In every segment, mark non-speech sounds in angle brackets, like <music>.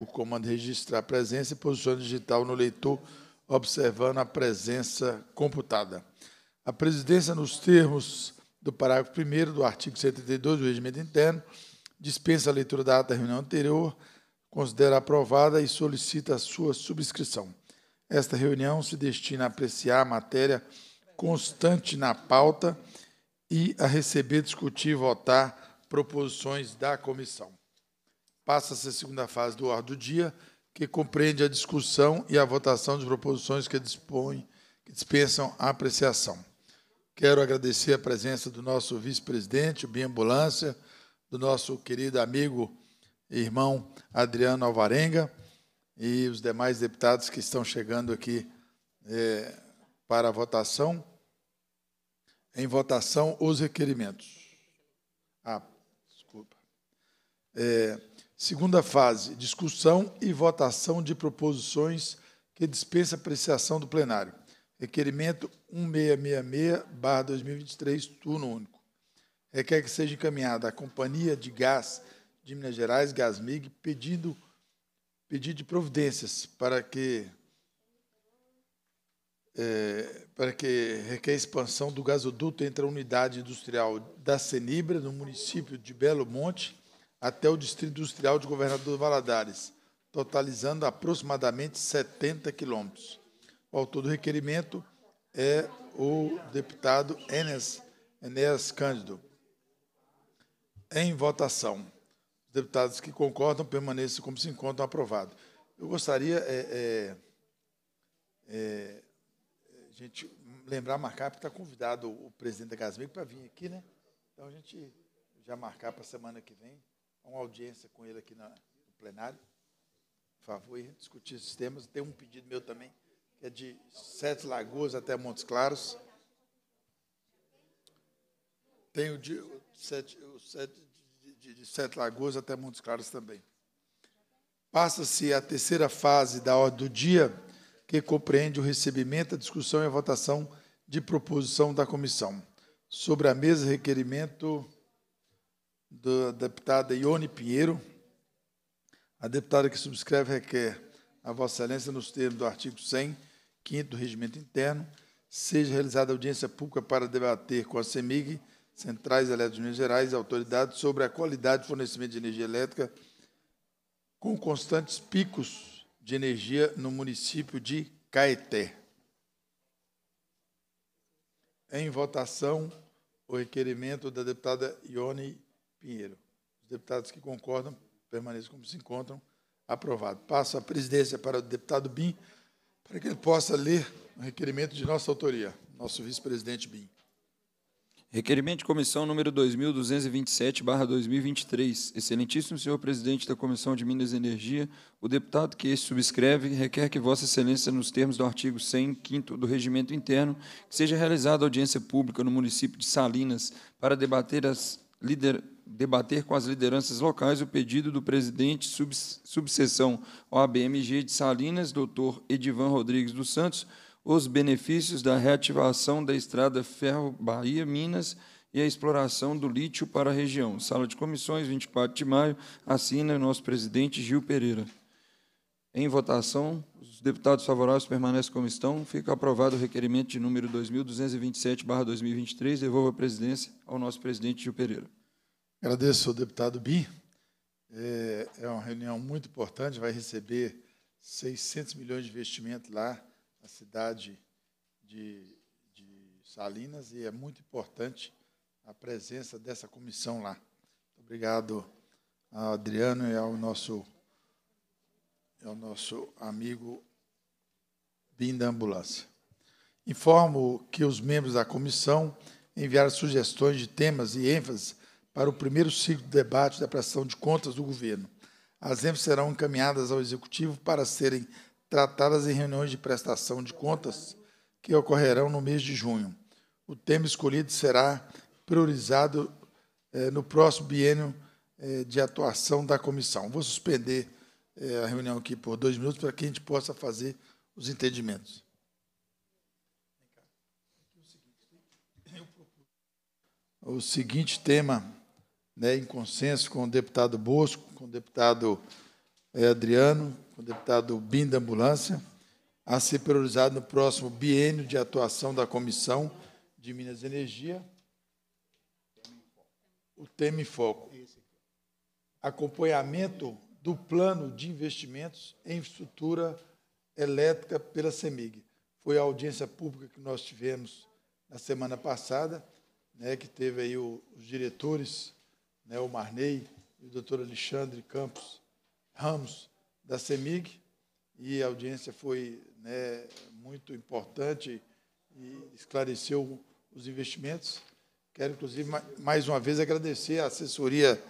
o comando registrar presença e posiciona digital no leitor, observando a presença computada. A presidência, nos termos do parágrafo 1 do artigo 72 do Regimento Interno, dispensa a leitura da ata da reunião anterior, considera aprovada e solicita a sua subscrição. Esta reunião se destina a apreciar a matéria constante na pauta e a receber, discutir e votar proposições da comissão passa-se a segunda fase do horário do dia, que compreende a discussão e a votação de proposições que dispõem, que dispensam a apreciação. Quero agradecer a presença do nosso vice-presidente, o Biambulância, do nosso querido amigo e irmão Adriano Alvarenga e os demais deputados que estão chegando aqui é, para a votação. Em votação, os requerimentos. Ah, desculpa. É, Segunda fase: discussão e votação de proposições que dispensa apreciação do plenário. Requerimento 1666-2023, turno único. Requer que seja encaminhada à Companhia de Gás de Minas Gerais, Gasmig, pedido, pedido de providências para que, é, para que requer expansão do gasoduto entre a unidade industrial da Senibra, no município de Belo Monte, até o Distrito Industrial de Governador Valadares, totalizando aproximadamente 70 quilômetros. O autor do requerimento é o deputado Enes, Enes Cândido. Em votação, os deputados que concordam permaneçam como se encontram aprovado. Eu gostaria, é, é, é, a gente lembrar, marcar, porque está convidado o presidente da Gasmic para vir aqui, né? Então a gente já marcar para a semana que vem uma audiência com ele aqui na, no plenário. Por favor, discutir esses temas. Tem um pedido meu também, que é de Sete Lagoas até Montes Claros. Tem o de, sete, sete, de, de, de Sete Lagoas até Montes Claros também. Passa-se a terceira fase da ordem do dia, que compreende o recebimento, a discussão e a votação de proposição da comissão. Sobre a mesa, requerimento da deputada Ione Pinheiro. A deputada que subscreve requer a Vossa Excelência, nos termos do artigo 100, 5 do Regimento Interno, seja realizada audiência pública para debater com a CEMIG, Centrais Elétricas de Minas Gerais, autoridades, sobre a qualidade do fornecimento de energia elétrica, com constantes picos de energia no município de Caeté. Em votação, o requerimento da deputada Ione Pinheiro. Os deputados que concordam permaneçam como se encontram. Aprovado. Passo a presidência para o deputado Bim, para que ele possa ler o requerimento de nossa autoria, nosso vice-presidente Bim. Requerimento de comissão número 2227/2023. Excelentíssimo senhor presidente da Comissão de Minas e Energia, o deputado que este subscreve requer que vossa excelência nos termos do artigo 100, do regimento interno, que seja realizada audiência pública no município de Salinas para debater as lideranças debater com as lideranças locais o pedido do presidente subseção OABMG de Salinas, doutor Edivan Rodrigues dos Santos, os benefícios da reativação da estrada Ferro Bahia-Minas e a exploração do lítio para a região. Sala de comissões, 24 de maio, assina o nosso presidente Gil Pereira. Em votação, os deputados favoráveis permanecem como estão. Fica aprovado o requerimento de número 2227-2023. Devolvo a presidência ao nosso presidente Gil Pereira. Agradeço ao deputado Bi. É, é, uma reunião muito importante, vai receber 600 milhões de investimento lá na cidade de, de Salinas e é muito importante a presença dessa comissão lá. obrigado ao Adriano e ao nosso, ao nosso amigo BIM da Ambulância. Informo que os membros da comissão enviaram sugestões de temas e ênfases para o primeiro ciclo de debate da prestação de contas do governo. As EMPs serão encaminhadas ao Executivo para serem tratadas em reuniões de prestação de contas que ocorrerão no mês de junho. O tema escolhido será priorizado eh, no próximo biênio eh, de atuação da comissão. Vou suspender eh, a reunião aqui por dois minutos para que a gente possa fazer os entendimentos. O seguinte tema né, em consenso com o deputado Bosco, com o deputado eh, Adriano, com o deputado Bim da Ambulância, a ser priorizado no próximo biênio de atuação da Comissão de Minas e Energia. O tema em foco. Acompanhamento do plano de investimentos em infraestrutura elétrica pela CEMIG. Foi a audiência pública que nós tivemos na semana passada, né, que teve aí o, os diretores né, o Marney e o doutor Alexandre Campos Ramos, da CEMIG, e a audiência foi né, muito importante e esclareceu os investimentos. Quero, inclusive, mais uma vez agradecer a assessoria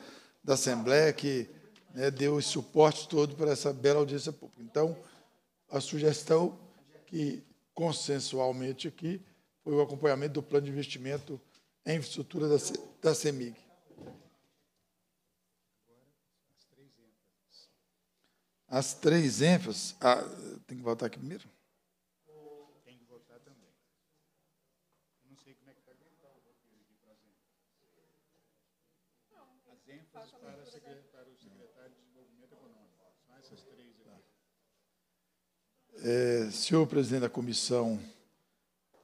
da Assembleia que né, deu o suporte todo para essa bela audiência pública. Então, a sugestão que consensualmente aqui foi o acompanhamento do plano de investimento em infraestrutura da, da CEMIG. as três ênfases. Ah, tem que voltar aqui primeiro? Tem que voltar também. não sei como é que está tá o roteiro aqui para as ênfases. para, o secretário de Desenvolvimento Econômico. São essas três aqui. Tá. É, senhor presidente da Comissão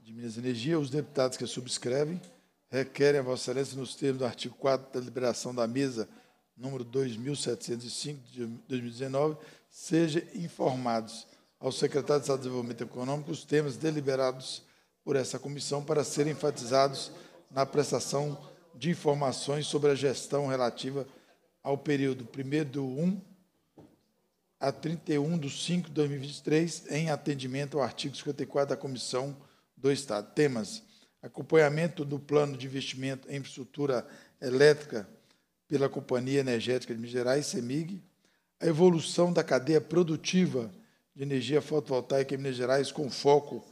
de Minas e Energia, os deputados que a subscrevem requerem a Vossa Excelência, nos termos do artigo 4 da deliberação da mesa número 2705 de 2019, seja informados ao secretário de Estado de Desenvolvimento Econômico os temas deliberados por essa comissão para serem enfatizados na prestação de informações sobre a gestão relativa ao período 1 do 1 a 31 de 5 de 2023, em atendimento ao artigo 54 da Comissão do Estado. Temas: acompanhamento do plano de investimento em infraestrutura elétrica pela Companhia Energética de Minas Gerais, CEMIG, a evolução da cadeia produtiva de energia fotovoltaica em Minas Gerais, com foco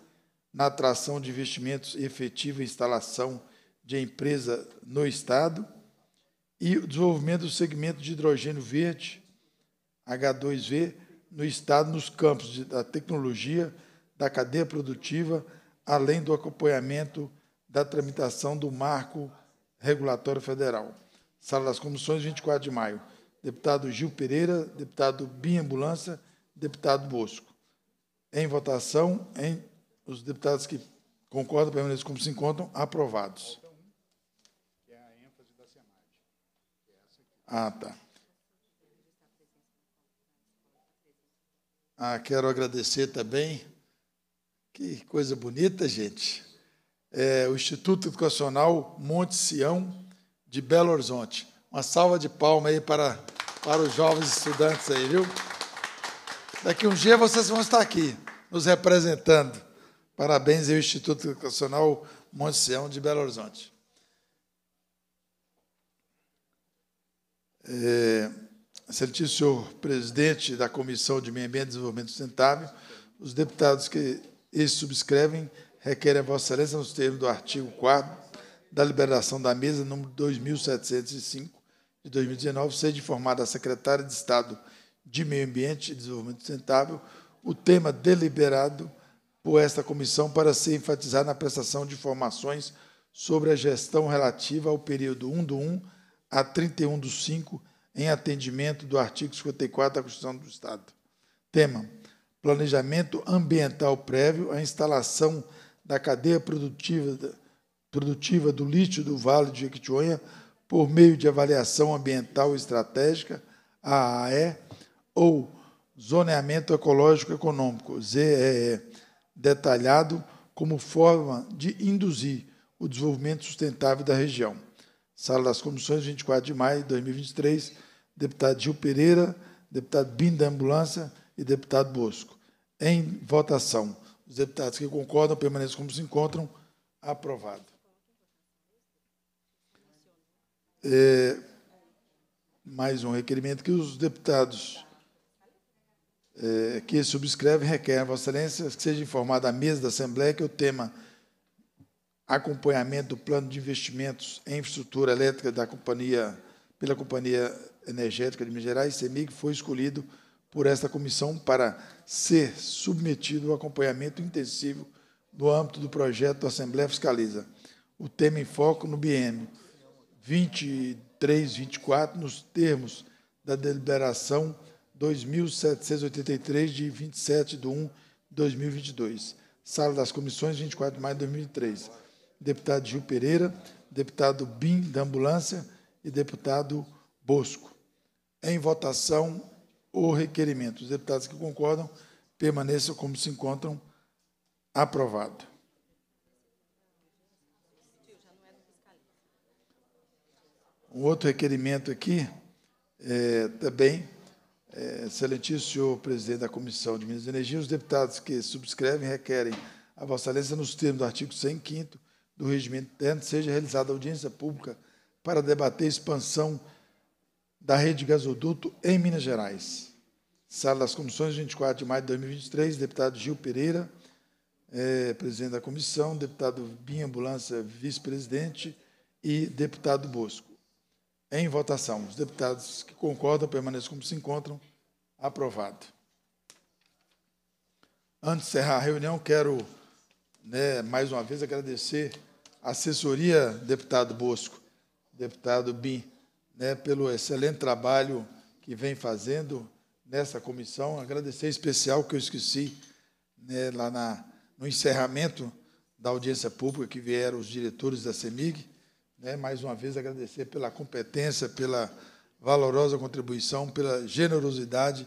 na atração de investimentos efetiva e instalação de empresa no Estado, e o desenvolvimento do segmento de hidrogênio verde, H2V, no Estado, nos campos de, da tecnologia, da cadeia produtiva, além do acompanhamento da tramitação do marco regulatório federal. Sala das Comissões, 24 de maio. Deputado Gil Pereira, deputado Bim Ambulância, deputado Bosco. Em votação, em, os deputados que concordam, permaneçam como se encontram, aprovados. Ah, tá. Ah, quero agradecer também. Que coisa bonita, gente. É, o Instituto Educacional Monte Sião, de Belo Horizonte. Uma salva de palmas aí para, para os jovens estudantes aí, viu? Daqui um dia vocês vão estar aqui, nos representando. Parabéns ao Instituto Educacional Monte Sião de Belo Horizonte. É, excelentíssimo senhor presidente da Comissão de Meio Ambiente e Desenvolvimento Sustentável, os deputados que eles subscrevem requerem a vossa excelência nos termos do artigo 4 da liberação da mesa número 2705 de 2019, seja informada a secretária de Estado de Meio Ambiente e Desenvolvimento Sustentável o tema deliberado por esta comissão para ser enfatizado na prestação de informações sobre a gestão relativa ao período 1 do 1 a 31 do 5, em atendimento do artigo 54 da Constituição do Estado. Tema: Planejamento ambiental prévio à instalação da cadeia produtiva produtiva do lítio do Vale de Jequitinhonha por meio de avaliação ambiental estratégica, AAE, ou zoneamento ecológico econômico, ZEE, detalhado como forma de induzir o desenvolvimento sustentável da região. Sala das Comissões, 24 de maio de 2023, deputado Gil Pereira, deputado Bim da Ambulância e deputado Bosco. Em votação, os deputados que concordam permaneçam como se encontram. Aprovado. É, mais um requerimento que os deputados é, que subscrevem requerem, Vossa Excelência, que seja informada à mesa da Assembleia que o tema acompanhamento do plano de investimentos em infraestrutura elétrica da companhia pela Companhia Energética de Minas Gerais, CEMIG, foi escolhido por esta comissão para ser submetido ao acompanhamento intensivo no âmbito do projeto da Assembleia Fiscaliza. O tema em foco no biênio 23, 24, nos termos da deliberação 2783, de 27 de 1 de 2022. Sala das Comissões, 24 de maio de 2003. Deputado Gil Pereira, deputado Bim, da Ambulância, e deputado Bosco. Em votação, o requerimento. Os deputados que concordam permaneçam como se encontram. Aprovado. Um outro requerimento aqui, é, também, é, excelentíssimo presidente da Comissão de Minas e Energia, os deputados que subscrevem requerem a Vossa Excelência, nos termos do artigo 105 do regimento interno, seja realizada audiência pública para debater a expansão da rede de gasoduto em Minas Gerais. Sala das Comissões, 24 de maio de 2023, deputado Gil Pereira, é, presidente da comissão, deputado Binha Ambulância, vice-presidente, e deputado Bosco. Em votação. Os deputados que concordam permaneçam como se encontram. Aprovado. Antes de encerrar a reunião, quero, né, mais uma vez, agradecer a assessoria, deputado Bosco, deputado Bim, né, pelo excelente trabalho que vem fazendo nessa comissão. Agradecer especial que eu esqueci né, lá na, no encerramento da audiência pública que vieram os diretores da CEMIG né, mais uma vez agradecer pela competência, pela valorosa contribuição, pela generosidade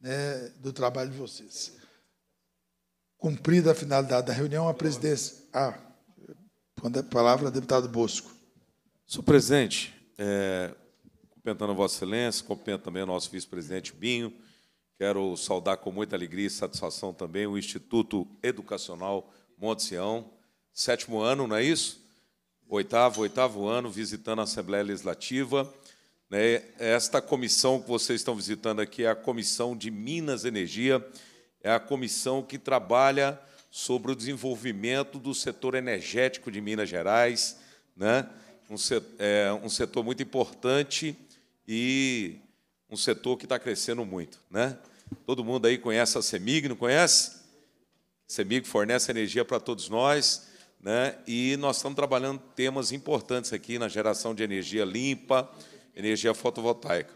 né, do trabalho de vocês. Cumprida a finalidade da reunião, a presidência. Ah, a palavra deputado Bosco. Senhor presidente, é, cumprimentando a Vossa Excelência, cumprimento também o nosso vice-presidente Binho. Quero saudar com muita alegria e satisfação também o Instituto Educacional Monte Sião, sétimo ano, não é isso? oitavo, oitavo ano, visitando a Assembleia Legislativa. Né? Esta comissão que vocês estão visitando aqui é a Comissão de Minas Energia, é a comissão que trabalha sobre o desenvolvimento do setor energético de Minas Gerais, né? um, setor, é, um setor muito importante e um setor que está crescendo muito. Né? Todo mundo aí conhece a CEMIG, não conhece? A CEMIG fornece energia para todos nós, né? E nós estamos trabalhando temas importantes aqui na geração de energia limpa, energia fotovoltaica.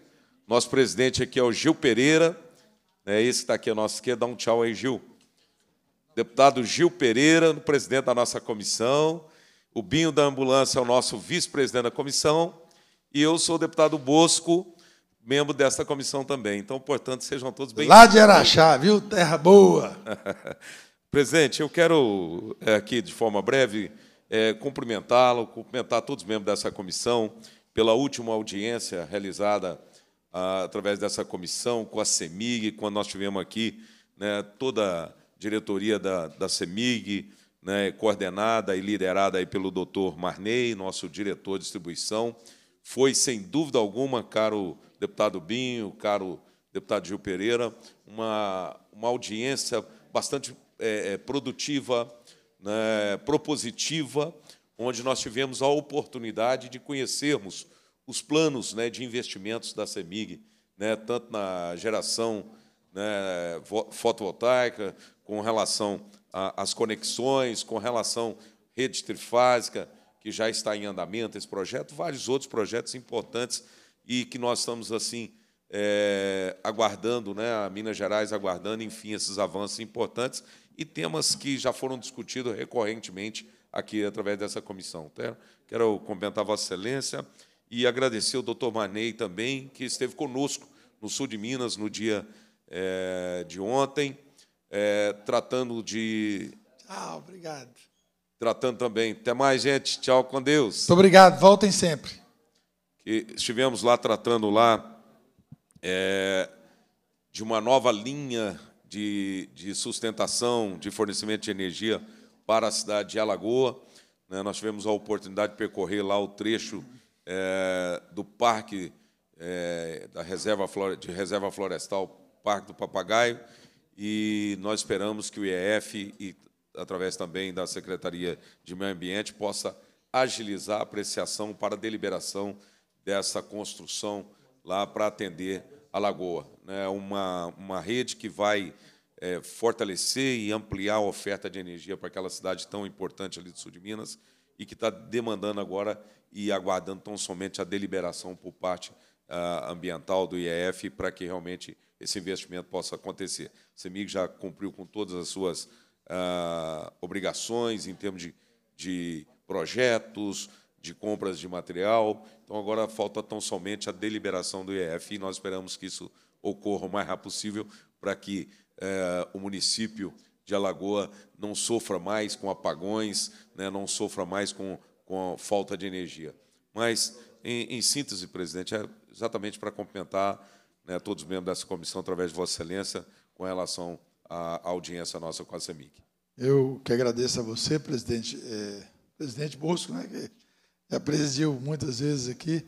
Nosso presidente aqui é o Gil Pereira, né? esse que está aqui à nossa esquerda. Dá um tchau aí, Gil. Deputado Gil Pereira, presidente da nossa comissão. O Binho da Ambulância é o nosso vice-presidente da comissão. E eu sou o deputado Bosco, membro desta comissão também. Então, portanto, sejam todos bem-vindos. Lá de Araxá, viu? Terra boa! <laughs> Presidente, eu quero é, aqui, de forma breve, é, cumprimentá-lo, cumprimentar todos os membros dessa comissão pela última audiência realizada a, ah, através dessa comissão com a CEMIG, quando nós tivemos aqui né, toda a diretoria da, da CEMIG, né, coordenada e liderada aí pelo doutor Marney, nosso diretor de distribuição. Foi, sem dúvida alguma, caro deputado Binho, caro deputado Gil Pereira, uma, uma audiência bastante é, é, produtiva, né, propositiva, onde nós tivemos a oportunidade de conhecermos os planos né, de investimentos da CEMIG, né, tanto na geração né, fotovoltaica, com relação às conexões, com relação à rede trifásica, que já está em andamento esse projeto, vários outros projetos importantes e que nós estamos assim é, aguardando, né, a Minas Gerais aguardando, enfim, esses avanços importantes e temas que já foram discutidos recorrentemente aqui através dessa comissão. Tá? Quero comentar Vossa Excelência e agradecer o doutor Manei também, que esteve conosco no sul de Minas no dia é, de ontem, é, tratando de. Tchau, ah, obrigado. Tratando também. Até mais, gente. Tchau, com Deus. Muito obrigado. Voltem sempre. Que estivemos lá tratando lá é, de uma nova linha de, de sustentação, de fornecimento de energia para a cidade de Alagoa. Né, nós tivemos a oportunidade de percorrer lá o trecho é, do parque é, da reserva de reserva florestal, Parque do Papagaio, e nós esperamos que o IEF e através também da Secretaria de Meio Ambiente possa agilizar a apreciação para a deliberação dessa construção lá para atender a lagoa. Né? Uma, uma rede que vai é, fortalecer e ampliar a oferta de energia para aquela cidade tão importante ali do sul de Minas e que está demandando agora e aguardando tão somente a deliberação por parte uh, ambiental do IEF para que realmente esse investimento possa acontecer. O CEMIG já cumpriu com todas as suas uh, obrigações em termos de, de projetos, de compras de material. Então, agora falta tão somente a deliberação do IEF e nós esperamos que isso ocorra o mais rápido possível para que eh, o município de Alagoa não sofra mais com apagões, né, não sofra mais com, com falta de energia. Mas, em, em síntese, presidente, é exatamente para cumprimentar né, todos os membros dessa comissão, através de Vossa Excelência, com relação à audiência nossa com a CEMIC. Eu que agradeço a você, presidente, eh, presidente Bosco, né, que já presidiu muitas vezes aqui,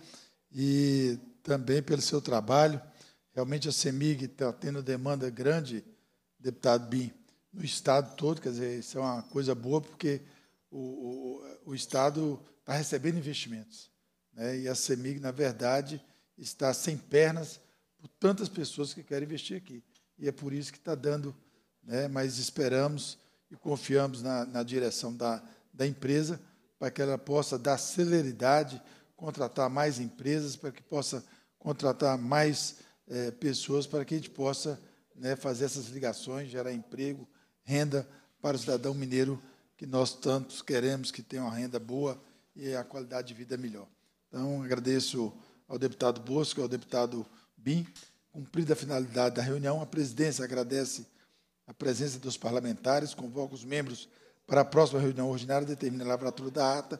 e também pelo seu trabalho. Realmente a CEMIG está tendo demanda grande, deputado Bim, no Estado todo, quer dizer, isso é uma coisa boa, porque o, o, o Estado está recebendo investimentos. Né? E a CEMIG, na verdade, está sem pernas por tantas pessoas que querem investir aqui. E é por isso que está dando, né? mas esperamos e confiamos na, na direção da, da empresa para que ela possa dar celeridade, contratar mais empresas, para que possa contratar mais é, pessoas, para que a gente possa né, fazer essas ligações, gerar emprego, renda para o cidadão mineiro que nós tantos queremos que tenha uma renda boa e a qualidade de vida melhor. Então, agradeço ao deputado Bosco, ao deputado Bim. Cumprida a finalidade da reunião, a presidência agradece a presença dos parlamentares, convoca os membros para a próxima reunião ordinária, determine a lavratura da ata